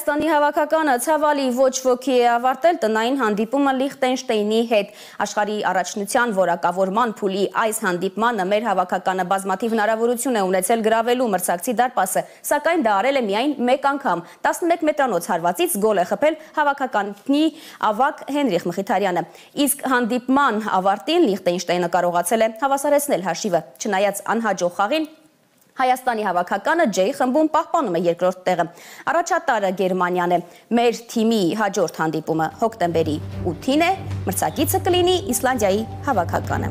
Հայաստանի հավաքականը ցավալի ոչ ոքի է ավարտել տնային հանդիպումը Լիխտենշտեյնի հետ։ Աշխարհի առաջնության որակավորման փուլի այս հանդիպմանը մեր հավաքականը բազմաթիվ հնարավորություն է ունեցել գravelու մրցակցի դարպասը, սակայն դա արել է միայն մեկ անգամ։ 11 մետրանոց հարվածից գոլ է խփել հավաքականի ավակ Հենրիխ Մխիթարյանը։ Իսկ հանդիպման ավարտին Լիխտենշտեյնը կարողացել է հավասարեցնել հաշիվը, չնայած անհաջող խաղին Հայաստանի հավաքականը J-ի խմբում պահպանում է երկրորդ տեղը։ Առաջատարը Գերմանիան է։ Մեր թիմի հաջորդ հանդիպումը հոկտեմբերի 8-ին է։ Մրցակիցը կլինի Իսլանդիայի հավաքականը։